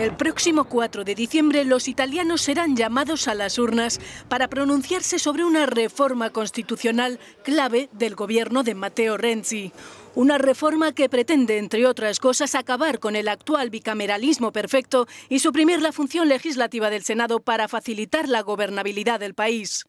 El próximo 4 de diciembre los italianos serán llamados a las urnas para pronunciarse sobre una reforma constitucional clave del gobierno de Matteo Renzi. Una reforma que pretende, entre otras cosas, acabar con el actual bicameralismo perfecto y suprimir la función legislativa del Senado para facilitar la gobernabilidad del país.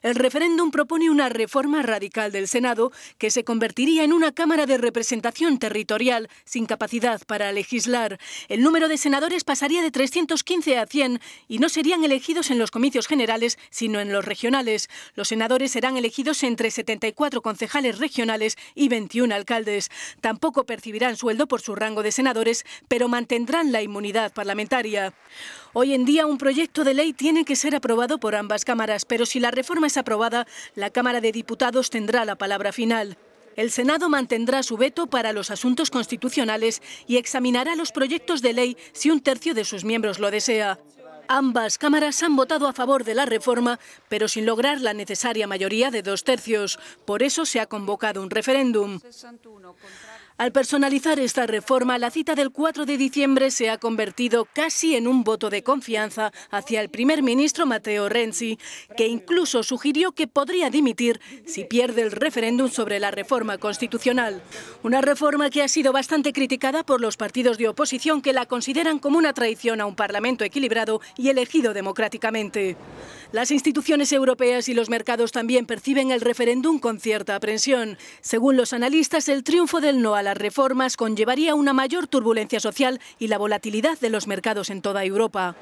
El referéndum propone una reforma radical del Senado que se convertiría en una Cámara de Representación Territorial sin capacidad para legislar. El número de senadores pasaría de 315 a 100 y no serían elegidos en los comicios generales, sino en los regionales. Los senadores serán elegidos entre 74 concejales regionales y 21 alcaldes. Tampoco percibirán sueldo por su rango de senadores, pero mantendrán la inmunidad parlamentaria. Hoy en día un proyecto de ley tiene que ser aprobado por ambas cámaras, pero si la reforma es aprobada, la Cámara de Diputados tendrá la palabra final. El Senado mantendrá su veto para los asuntos constitucionales y examinará los proyectos de ley si un tercio de sus miembros lo desea. Ambas cámaras han votado a favor de la reforma, pero sin lograr la necesaria mayoría de dos tercios. Por eso se ha convocado un referéndum. Al personalizar esta reforma, la cita del 4 de diciembre se ha convertido casi en un voto de confianza hacia el primer ministro Matteo Renzi, que incluso sugirió que podría dimitir si pierde el referéndum sobre la reforma constitucional. Una reforma que ha sido bastante criticada por los partidos de oposición que la consideran como una traición a un parlamento equilibrado y elegido democráticamente. Las instituciones europeas y los mercados también perciben el referéndum con cierta aprensión. Según los analistas, el triunfo del no a las reformas conllevaría una mayor turbulencia social y la volatilidad de los mercados en toda Europa.